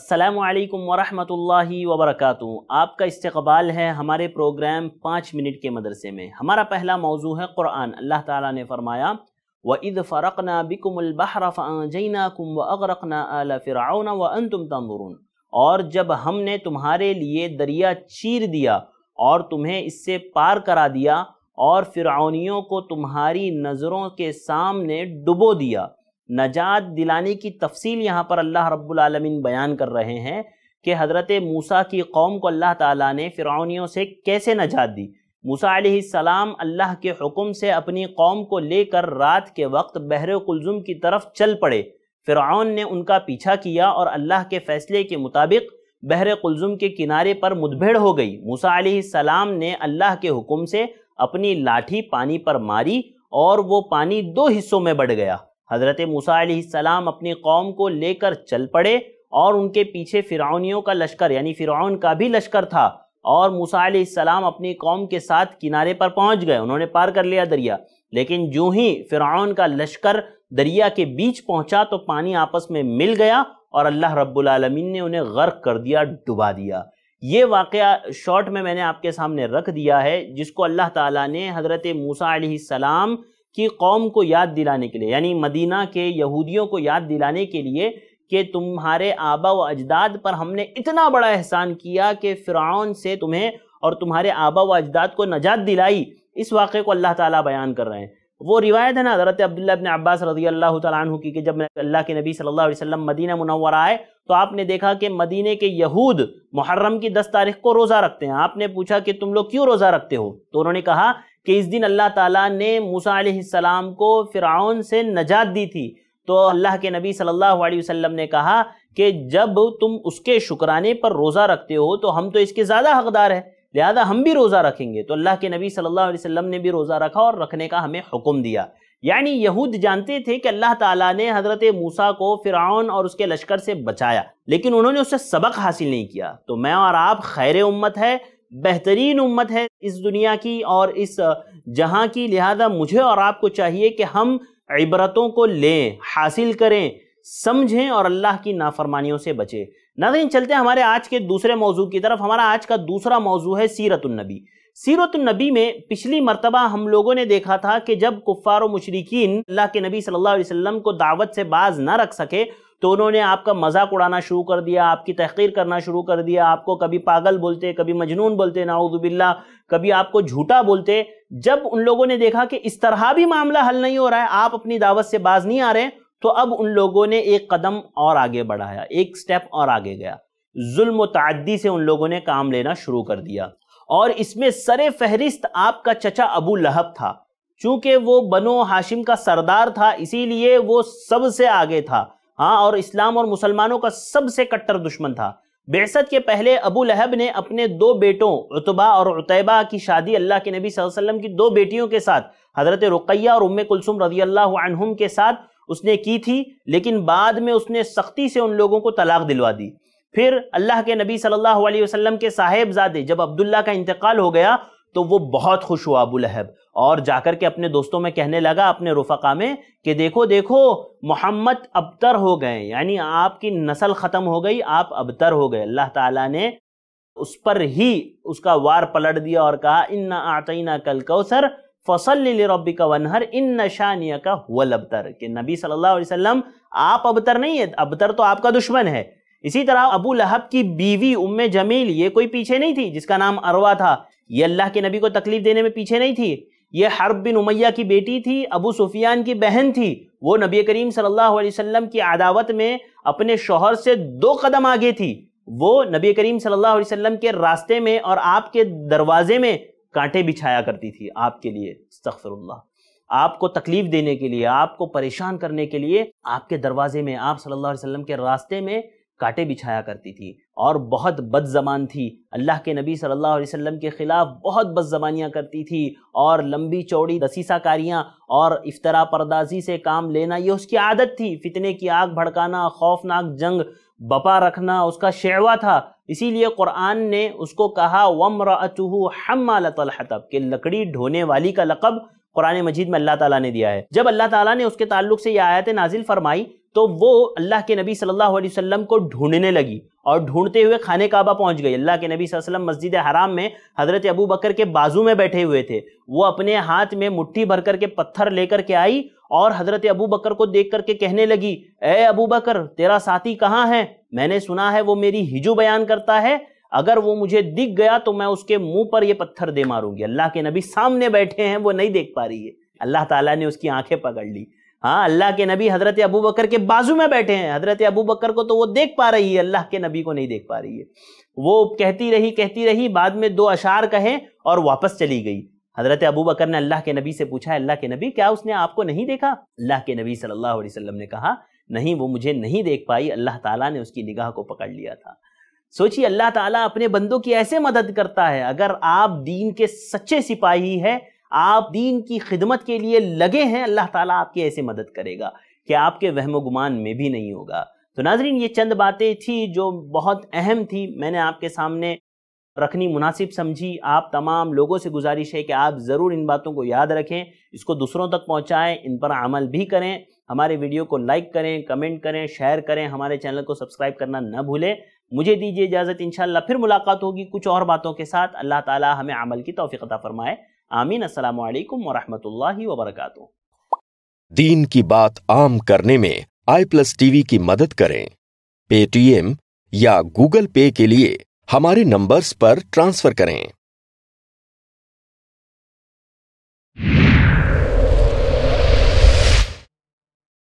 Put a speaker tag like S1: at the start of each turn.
S1: असलकम वरहि वबरक आपका इस्तबाल है हमारे प्रोग्राम पाँच मिनट के मदरसे में हमारा पहला मौजू है क़ुरान अल्लाह ताला ने फरमाया व ईद फ़रकना बिकमबहरा फ़ैना कुम व अगरकना अला व अन तुम तंदरून और जब हमने तुम्हारे लिए दरिया चीर दिया और तुम्हें इससे पार करा दिया और फ़िरौनियों को तुम्हारी नज़रों के सामने डुबो दिया नजात दिलाने की तफसील यहाँ पर अल्लाह रब्लमिन बयान कर रहे हैं कि हज़रत मूसा की कौम को अल्लाह ताला ने फ़िरौनियों से कैसे नजात दी मूसा सलाम अल्लाह के हुक्म से अपनी कौम को लेकर रात के वक्त बहर कुलज़ुम की तरफ चल पड़े फ़िरौन ने उनका पीछा किया और अल्लाह के फ़ैसले के मुताबिक बहर कुलज़ुम के किनारे पर मुठभेड़ हो गई मूसा सलाम ने अल्लाह के हुक्म से अपनी लाठी पानी पर मारी और वो पानी दो हिस्सों में बढ़ गया हज़रत मूसा सलाम अपनी कौम को लेकर चल पड़े और उनके पीछे फ़िरौनीों का लश्कर यानी फ़िरौन का भी लश्कर था और मूसा सलाम अपनी कौम के साथ किनारे पर पहुंच गए उन्होंने पार कर लिया दरिया लेकिन जो ही फ़िरौन का लश्कर दरिया के बीच पहुंचा तो पानी आपस में मिल गया और अल्लाह रब्बुल ने उन्हें गर्क कर दिया डुबा दिया ये वाक़ शॉर्ट में मैंने आपके सामने रख दिया है जिसको अल्लाह ताला ने हज़रत मूसा सलाम कि कौम को याद दिलाने के लिए यानी मदीना के यहूदियों को याद दिलाने के लिए कि तुम्हारे आबा व अजदाद पर हमने इतना बड़ा एहसान किया कि फ़िरौन से तुम्हें और तुम्हारे आबा व अजदाद को नजात दिलाई इस वाक़े को अल्लाह ताला बयान कर रहे हैं वो रिवायत है ना हज़रत अब्दुल्ला बिन अब्बास रजी अल्लाह तु की कि जब अल्लाह के नबी सल्लल्लाहु अलैहि वसल्लम मदीना मुनवर आए तो आपने देखा कि मदीने के यहूद मुहर्रम की दस तारीख को रोज़ा रखते हैं आपने पूछा कि तुम लोग क्यों रोज़ा रखते हो तो उन्होंने कहा कि इस दिन अल्लाह ताला ने मूसा सलाम को फ़िरौन से नजात दी थी तो अल्लाह के नबी सल्लल्लाहु अलैहि वसल्लम ने कहा कि जब तुम उसके शुक्राने पर रोज़ा रखते हो तो हम तो इसके ज़्यादा हकदार हैं लिहाजा हम भी रोज़ा रखेंगे तो अल्लाह के नबी सल्ला वसम ने भी रोज़ा रखा और रखने का हमें हुक्म दिया यानी यहूद जानते थे कि अल्लाह ताला ने हज़रत मूसा को फ़िरौन और उसके लश्कर से बचाया लेकिन उन्होंने उससे सबक हासिल नहीं किया तो मैं और आप खैर उम्मत है बेहतरीन उम्मत है इस दुनिया की और इस जहाँ की लिहाजा मुझे और आपको चाहिए कि हम इबरतों को लें हासिल करें समझें और अल्लाह की नाफरमानियों से बचें नाजिन चलते हमारे आज के दूसरे मौजू की तरफ हमारा आज का दूसरा मौजू है सीरतुलनबी सीरत नबी में पिछली मरतबा हम लोगों ने देखा था कि जब कुफ़ार मशरकिन अल्लाह के नबी सल्लल्लाहु अलैहि वसल्लम को दावत से बाज ना रख सके तो उन्होंने आपका मजाक उड़ाना शुरू कर दिया आपकी तहकीर करना शुरू कर दिया आपको कभी पागल बोलते कभी मजनून बोलते नाउदबिल्ला कभी आपको झूठा बोलते जब उन लोगों ने देखा कि इस तरह भी मामला हल नहीं हो रहा है आप अपनी दावत से बाज नहीं आ रहे तो अब उन लोगों ने एक कदम और आगे बढ़ाया एक स्टेप और आगे गया जुल्मी से उन लोगों ने काम लेना शुरू कर दिया और इसमें सरे फहरिस्त आपका चचा अबू लहब था चूंकि वो बनो हाशिम का सरदार था इसीलिए वो सबसे आगे था हाँ और इस्लाम और मुसलमानों का सबसे कट्टर दुश्मन था बेसत के पहले अबू लहब ने अपने दो बेटों उतबा और उतैबा की शादी अल्लाह के नबी वसल्लम की दो बेटियों के साथ हज़रत रुकैया और उम कुलसुम रजी अल्लाह के साथ उसने की थी लेकिन बाद में उसने सख्ती से उन लोगों को तलाक दिलवा दी फिर अल्लाह के नबी सल्लल्लाहु अलैहि वसल्लम के साहेबजादे जब अब्दुल्ला का इंतकाल हो गया तो वो बहुत खुश हुआ अबू लहब और जाकर के अपने दोस्तों में कहने लगा अपने रुफका में कि देखो देखो मोहम्मद अबतर हो गए यानी आपकी नस्ल ख़त्म हो गई आप अबतर हो गए अल्लाह ताला ने उस पर ही उसका वार पलट दिया और कहा इन्ना आतना कल कौसर फसल रबी का वनहर इन नशानिया का हुआ अबतर कि नबी सल्लल्लाहु अलैहि वसल्लम आप अबतर नहीं है अबतर तो आपका दुश्मन है इसी तरह अबू लहब की बीवी उम्म जमील ये कोई पीछे नहीं थी जिसका नाम अरवा था ये अल्लाह के नबी को तकलीफ देने में पीछे नहीं थी ये हर्ब बिन उमैया की बेटी थी अबू सुफियान की बहन थी वो नबी करीम सल्लल्लाहु अलैहि वसल्लम की अदावत में अपने शोहर से दो कदम आगे थी वो नबी करीम सल्लल्लाहु अलैहि वसल्लम के रास्ते में और आपके दरवाजे में कांटे बिछाया करती थी आपके लिए अस्तफरुल्ला आपको तकलीफ देने के लिए आपको परेशान करने के लिए आपके दरवाजे में आप सल्लल्लाहु अलैहि वसल्लम के रास्ते में काटे बिछाया करती थी और बहुत जबान थी अल्लाह के नबी सल्लल्लाहु अलैहि वसल्लम के ख़िलाफ़ बहुत जबानियाँ करती थी और लंबी चौड़ी दसीसाकारियाँ और इफ्तरा परदाजी से काम लेना ये उसकी आदत थी फितने की आग भड़काना खौफनाक जंग बपा रखना उसका शेवा था इसीलिए कुरान ने उसको कहा वमर अचूह तब के लकड़ी ढोने वाली का लकब कुरान मजीद में अल्लाह ताला ने दिया है जब अल्लाह ताला ने उसके ताल्लुक से यह आयत नाजिल फरमाई तो वो अल्लाह के नबी सल्लल्लाहु अलैहि वसल्लम को ढूंढने लगी और ढूंढते हुए खाने काबा पहुंच गई अल्लाह के नबी वसल्लम मस्जिद हराम में हज़रत अबू बकर के बाजू में बैठे हुए थे वो अपने हाथ में मुट्ठी भर कर के पत्थर लेकर के आई और हज़रत अबू बकर को देख करके कहने लगी ए अबू बकर तेरा साथी कहाँ है मैंने सुना है वो मेरी हिजू बयान करता है अगर वो मुझे दिख गया तो मैं उसके मुंह पर ये पत्थर दे मारूंगी अल्लाह के नबी सामने बैठे हैं वो नहीं देख पा रही है अल्लाह ताला ने उसकी आंखें पकड़ ली हाँ अल्लाह के नबी हजरत अबू बकर के बाजू में बैठे हैं हजरत अबू बकर को तो वो देख पा रही है अल्लाह के नबी को नहीं देख पा रही है वो कहती रही कहती रही बाद में दो अशार कहे और वापस चली गई हजरत अबू बकर ने अल्लाह के नबी से पूछा अल्लाह के नबी क्या उसने आपको नहीं देखा अल्लाह के नबी सल्लल्लाहु अलैहि वसल्लम ने कहा नहीं वो मुझे नहीं देख पाई अल्लाह ताला ने उसकी निगाह को पकड़ लिया था सोचिए अल्लाह ताला अपने बंदों की ऐसे मदद करता है अगर आप दीन के सच्चे सिपाही हैं आप दीन की खिदमत के लिए लगे हैं अल्लाह ताला आपकी ऐसे मदद करेगा कि आपके वहम गुमान में भी नहीं होगा तो नाजरीन ये चंद बातें थी जो बहुत अहम थी मैंने आपके सामने रखनी मुनासिब समझी आप तमाम लोगों से गुजारिश है कि आप ज़रूर इन बातों को याद रखें इसको दूसरों तक पहुँचाएँ इन पर अमल भी करें हमारे वीडियो को लाइक करें कमेंट करें शेयर करें हमारे चैनल को सब्सक्राइब करना न भूलें मुझे दीजिए इजाज़त इंशाल्लाह फिर मुलाकात होगी कुछ और बातों के साथ अल्लाह ताला हमें अमल की तोफ़ी अता फरमाए आमीन रहमतुल्लाहि व बरकातहू दीन की बात आम करने में आई प्लस टीवी की मदद करें पेटीएम या गूगल पे के लिए हमारे नंबर्स पर ट्रांसफर करें